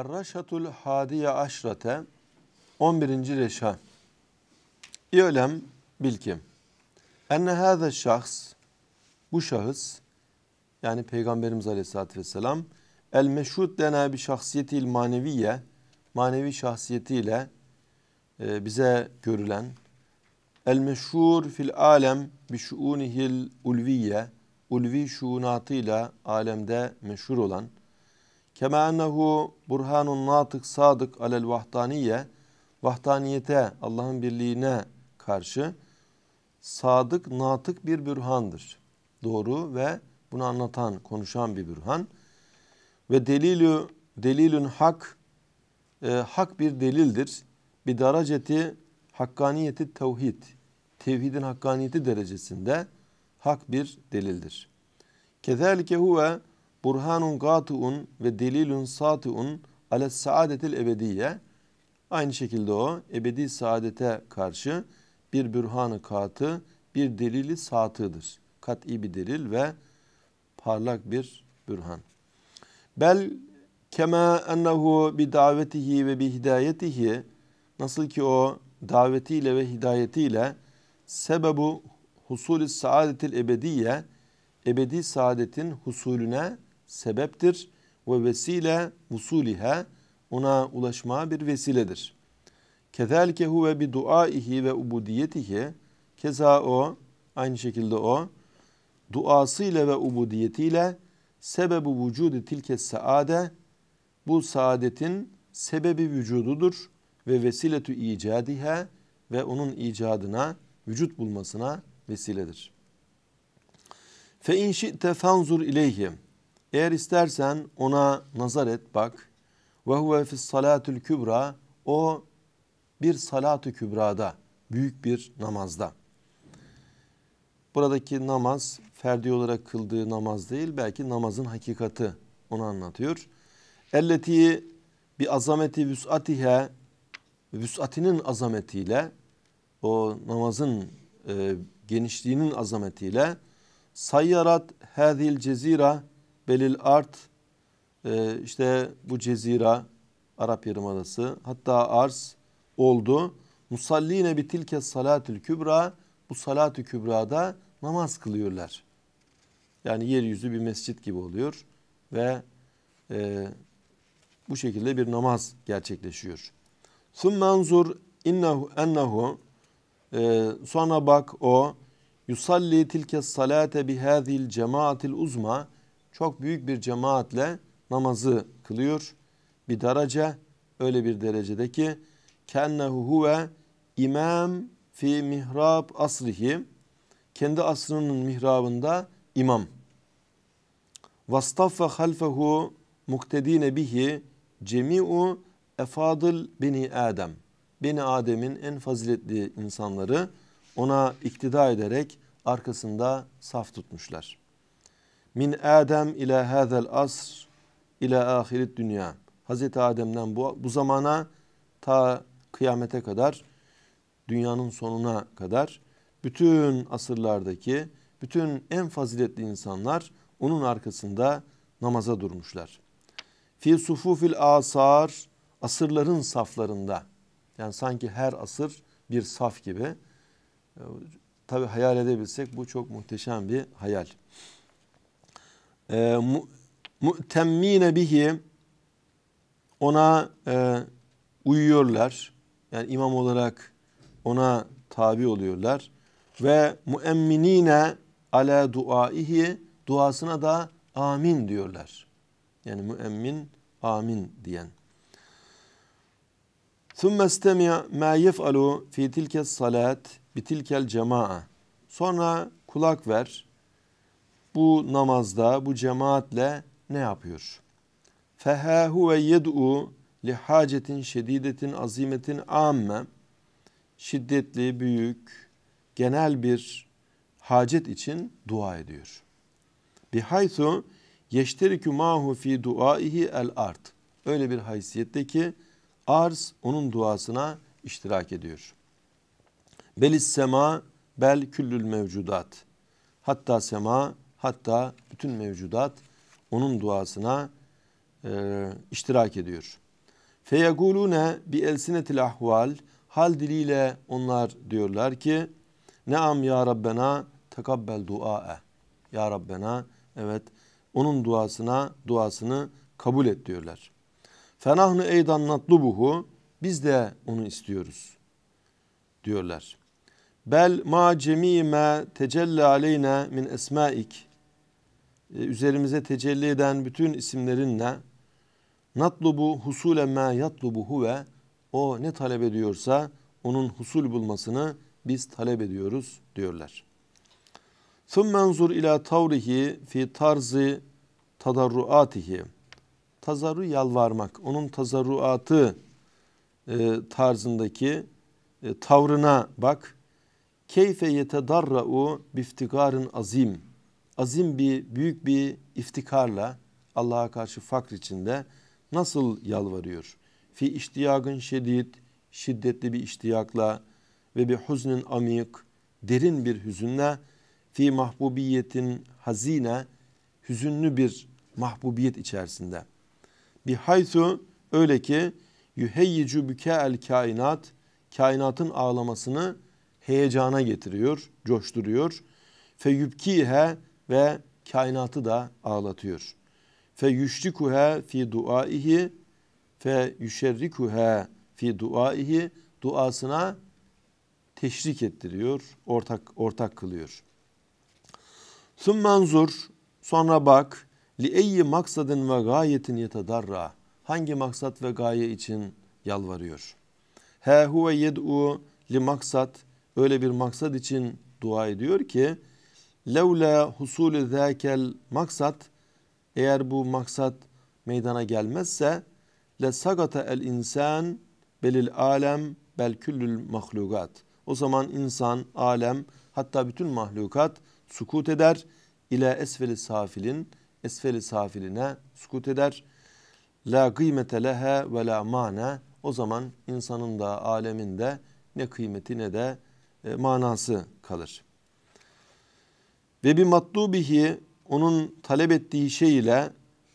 Er-Reşatul Hadiye Aşrate 11. Reşa İyölem bil ki enne hâze şahs bu şahıs yani Peygamberimiz Aleyhisselatü Vesselam el meşhud bir şahsiyeti il maneviye manevi şahsiyetiyle e, bize görülen el meşhur fil alem bi şuunihil ulviye ulvi şuunatıyla alemde meşhur olan Keme ennehu burhanun natık sadık alel vahdaniye vahdaniyete Allah'ın birliğine karşı sadık natık bir bürhandır. Doğru ve bunu anlatan, konuşan bir bürhan. Ve delilü delilün hak e, hak bir delildir. Bir dereceti hakkaniyeti tevhid. Tevhidin hakkaniyeti derecesinde hak bir delildir. Kezalike huve burhanun gâtuun ve delilun sâtuun ale saadetil ebediye. Aynı şekilde o ebedi saadete karşı bir bürhanı katı, bir delili satıdır. Kat'i bir delil ve parlak bir bürhan. Bel kema ennehu bi davetihi ve bi hidayetihi nasıl ki o davetiyle ve hidayetiyle sebebu husulü saadetil ebediye ebedi saadetin husulüne sebeptir ve vesile vusuliha ona ulaşma bir vesiledir. Kezalike huve bi duaihi ve ubudiyetihi keza o aynı şekilde o duasıyla ve ubudiyetiyle sebebi vücudu tilke saade bu saadetin sebebi vücududur ve vesiletu icadihe ve onun icadına vücut bulmasına vesiledir. Fe in şi'te fanzur ileyhi eğer istersen ona nazar et bak. Ve huve fis salatul kübra. O bir salatu kübrada, büyük bir namazda. Buradaki namaz ferdi olarak kıldığı namaz değil belki namazın hakikati onu anlatıyor. Elleti bir azameti vüsatihe vüsatinin azametiyle o namazın e, genişliğinin azametiyle sayyarat hadil cezira belil art e, işte bu cezira Arap Yarımadası hatta ars oldu. Musalline bitilke salatül kübra bu salatü kübrada namaz kılıyorlar. Yani yeryüzü bir mescit gibi oluyor ve e, bu şekilde bir namaz gerçekleşiyor. Sümmenzur innehu ennehu e, sonra bak o yusalli tilke salate bihazil cemaatil uzma çok büyük bir cemaatle namazı kılıyor. Bir derece öyle bir derecede ki kennehu huve imam fi mihrab asrihi kendi asrının mihrabında imam. Vastaffa halfehu muktedine bihi cemi'u efadil beni Adem. Beni Adem'in en faziletli insanları ona iktida ederek arkasında saf tutmuşlar. Min Adem ile hazel asr ile ahiret dünya. Hazreti Adem'den bu, bu zamana ta kıyamete kadar dünyanın sonuna kadar bütün asırlardaki bütün en faziletli insanlar onun arkasında namaza durmuşlar. Fi sufufil asar asırların saflarında yani sanki her asır bir saf gibi. Tabi hayal edebilsek bu çok muhteşem bir hayal. Ee, Temmine bihi ona e, uyuyorlar. Yani imam olarak ona tabi oluyorlar. Ve muemminine ala duaihi duasına da amin diyorlar. Yani müemmin amin diyen. ثُمَّ اسْتَمِعْ مَا يَفْعَلُوا فِي salat الصَّلَاةِ بِتِلْكَ الْجَمَاعَ Sonra kulak ver bu namazda, bu cemaatle ne yapıyor? Feha huve yed'u li hacetin şedidetin azimetin amme şiddetli, büyük, genel bir hacet için dua ediyor. Bihaythu yeşterikü mahu fi duaihi el art Öyle bir haysiyette ki arz onun duasına iştirak ediyor. Belis sema bel küllül mevcudat. Hatta sema Hatta bütün mevcudat onun duasına e, iştirak ediyor. Feyagulune bi elsinetil ahval hal diliyle onlar diyorlar ki Neam ya Rabbena takabbel duae. Ya Rabbena evet onun duasına duasını kabul et diyorlar. Fenahnu eydan natlubuhu biz de onu istiyoruz diyorlar. Bel ma cemi cemime tecelle aleyne min esmaik e, üzerimize tecelli eden bütün isimlerinle natlubu husule ma yatlubu huve o ne talep ediyorsa onun husul bulmasını biz talep ediyoruz diyorlar. Sümmenzur ila tavrihi fi tarzi tadarruatihi. Tazarru yalvarmak. Onun tazarruatı e, tarzındaki e, tavrına bak. Keyfe yetedarra'u biftigarın azim azim bir, büyük bir iftikarla Allah'a karşı fakr içinde nasıl yalvarıyor? Fi iştiyagın şedid, şiddetli bir iştiyakla ve bir huznin amik, derin bir hüzünle fi mahbubiyetin hazine, hüzünlü bir mahbubiyet içerisinde. Bir haytu öyle ki yuheyyicu büke el kainat, kainatın ağlamasını heyecana getiriyor, coşturuyor. Fe yubkihe ve kainatı da ağlatıyor. Fe yüşrikuhe fi duaihi fe yüşerrikuhe fi duaihi duasına teşrik ettiriyor, ortak ortak kılıyor. manzur, sonra bak li eyyi maksadın ve gayetin yetedarra hangi maksat ve gaye için yalvarıyor. He huve yed'u li maksat öyle bir maksat için dua ediyor ki Levle husulü zâkel maksat eğer bu maksat meydana gelmezse le sagata el insan belil alem bel küllül mahlukat. O zaman insan, alem hatta bütün mahlukat sukut eder. ile esveli safilin esveli safiline sukut eder. La kıymete lehe ve la mana. O zaman insanın da alemin de ne kıymeti ne de e, manası kalır.'' Ve bi matlubihi onun talep ettiği şey ile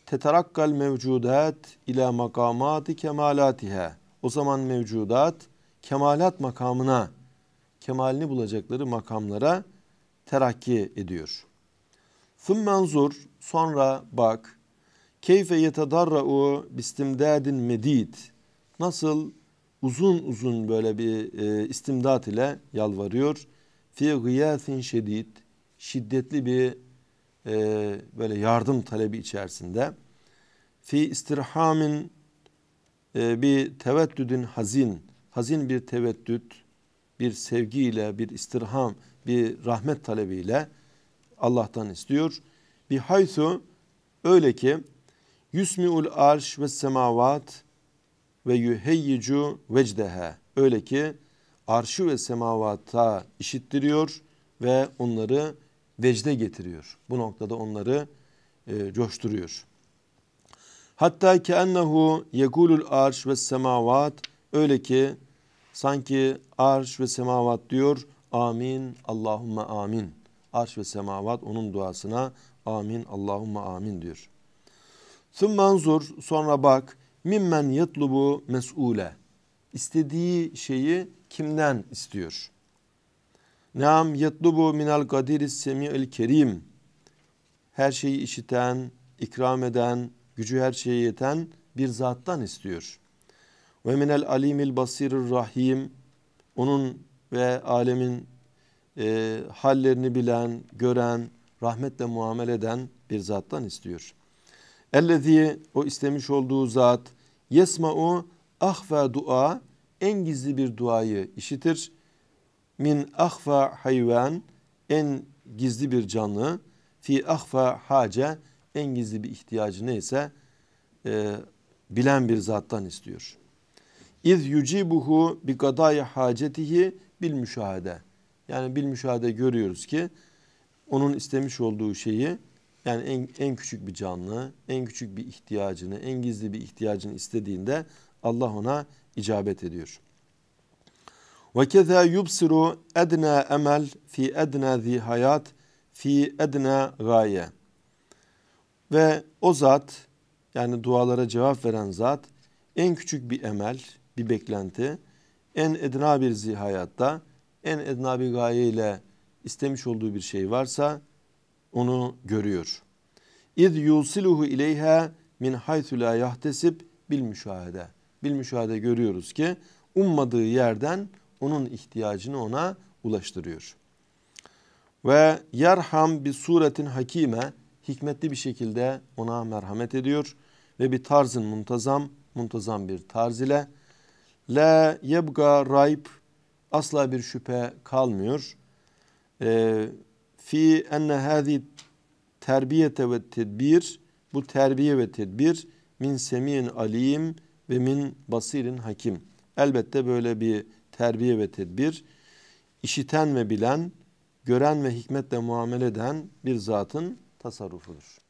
tetarakkal mevcudat ile makamati kemalatiha. O zaman mevcudat kemalat makamına, kemalini bulacakları makamlara terakki ediyor. Thummanzur sonra bak keyfe yetedarra'u bistimdadin medid. Nasıl uzun uzun böyle bir e, istimdat ile yalvarıyor. Fi gıyasin şedid şiddetli bir e, böyle yardım talebi içerisinde fi istirhamin e, bir teveddüdün hazin hazin bir teveddüt bir sevgiyle bir istirham bir rahmet talebiyle Allah'tan istiyor. Bir haytu öyle ki yusmiul arş ve semavat ve yuheyyicu vecdehe öyle ki arşı ve semavata işittiriyor ve onları vecde getiriyor. Bu noktada onları e, coşturuyor. Hatta ki ennehu yekulul arş ve semavat öyle ki sanki arş ve semavat diyor amin Allahümme amin. Arş ve semavat onun duasına amin Allahümme amin diyor. Sümmanzur sonra bak mimmen yetlubu mes'ule. İstediği şeyi kimden istiyor? Nam yatlubu minel kadiri semi'il kerim. Her şeyi işiten, ikram eden, gücü her şeye yeten bir zattan istiyor. Ve minel alimil basirir rahim. Onun ve alemin e, hallerini bilen, gören, rahmetle muamele eden bir zattan istiyor. Ellezi o istemiş olduğu zat yesma'u ahve dua en gizli bir duayı işitir min ahfa hayvan en gizli bir canlı fi ahfa hace en gizli bir ihtiyacı neyse e, bilen bir zattan istiyor. İz yucibuhu bi gadaya hacetihi bil müşahede. Yani bil müşahede görüyoruz ki onun istemiş olduğu şeyi yani en, en küçük bir canlı, en küçük bir ihtiyacını, en gizli bir ihtiyacını istediğinde Allah ona icabet ediyor. Ve keza yubsiru edna emel fi edna zi hayat fi edna gaye. Ve o zat yani dualara cevap veren zat en küçük bir emel, bir beklenti en edna bir zi en edna bir gaye ile istemiş olduğu bir şey varsa onu görüyor. İz yusiluhu ileyha min haythu la yahtesib bil müşahede. Bil müşahede görüyoruz ki ummadığı yerden onun ihtiyacını ona ulaştırıyor. Ve yarham bir suretin hakime hikmetli bir şekilde ona merhamet ediyor ve bir tarzın muntazam, muntazam bir tarz ile la yebga raib asla bir şüphe kalmıyor. E, fi enne hadi terbiyete ve tedbir bu terbiye ve tedbir min semiyin alim ve min basirin hakim. Elbette böyle bir terbiye ve tedbir, işiten ve bilen, gören ve hikmetle muamele eden bir zatın tasarrufudur.